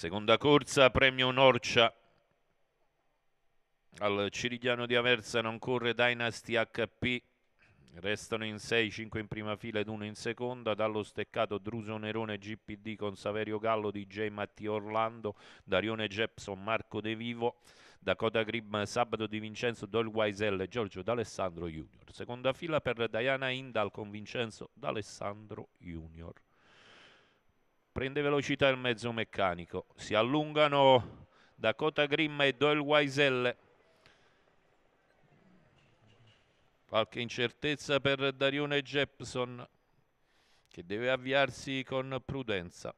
Seconda corsa, premio Norcia. Al Cirigliano di Aversa non corre Dynasty HP. Restano in 6, 5 in prima fila ed 1 in seconda. Dallo steccato Druso Nerone GPD con Saverio Gallo, DJ Mattia Orlando, Darione Jepson, Marco De Vivo, Dakota Grimm, Sabato Di Vincenzo, Doyle Wiesel e Giorgio D'Alessandro Junior. Seconda fila per Diana Indal con Vincenzo D'Alessandro Junior prende velocità il mezzo meccanico si allungano Dakota Grimm e Doyle Waiselle qualche incertezza per Darione Jepson che deve avviarsi con prudenza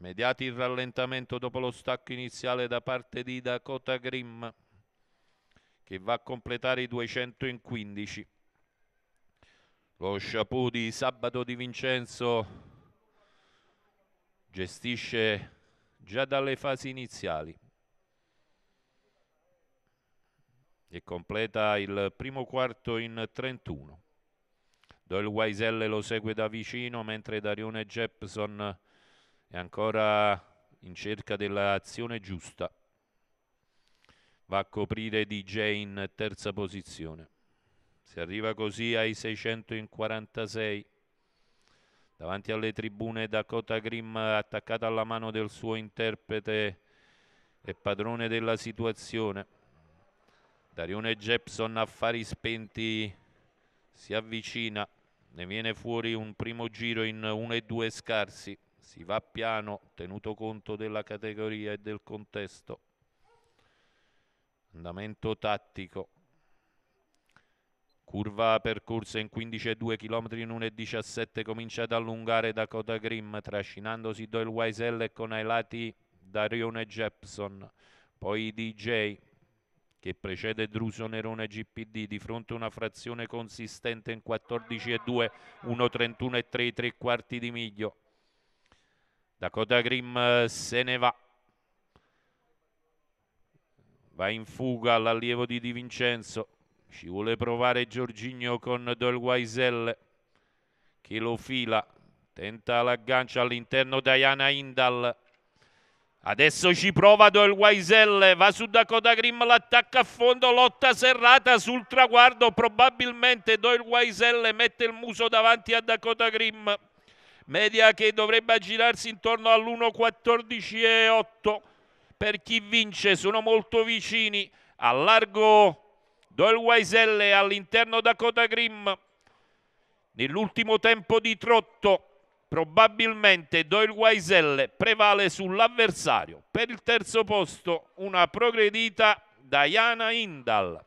immediati il rallentamento dopo lo stacco iniziale da parte di Dakota Grimm che va a completare i 215 lo sciapù di Sabato di Vincenzo gestisce già dalle fasi iniziali e completa il primo quarto in 31. Doyle Waiselle lo segue da vicino mentre Darione Jepson è ancora in cerca dell'azione giusta. Va a coprire DJ in terza posizione. Si arriva così ai 646. Davanti alle tribune Dakota Grimm attaccata alla mano del suo interprete e padrone della situazione. Darione Jepson affari spenti si avvicina, ne viene fuori un primo giro in 1 e 2 scarsi, si va piano tenuto conto della categoria e del contesto. Andamento tattico, Curva percorsa in 15,2 km in 1,17 comincia ad allungare Dakota Grimm trascinandosi Doyle Wiesel con ai lati Darione Jepson, poi DJ che precede Druso Nerone GPD di fronte a una frazione consistente in 14,2, 1,31 e 3, 3 quarti di miglio. Dakota Grimm eh, se ne va. Va in fuga l'allievo di Di Vincenzo. Ci vuole provare Giorgigno con Del Guaiselle che lo fila, tenta l'aggancio all'interno Diana Indal. Adesso ci prova Del Guaiselle, va su Dakota Grimm, l'attacca a fondo, lotta serrata sul traguardo, probabilmente Del Guaiselle mette il muso davanti a Dakota Grimm. Media che dovrebbe aggirarsi intorno all'1.14.8 per chi vince, sono molto vicini. A largo Doyle Waiselle all'interno Dakota Grimm. Nell'ultimo tempo di trotto, probabilmente Doyle Waiselle prevale sull'avversario. Per il terzo posto, una progredita Diana Indal.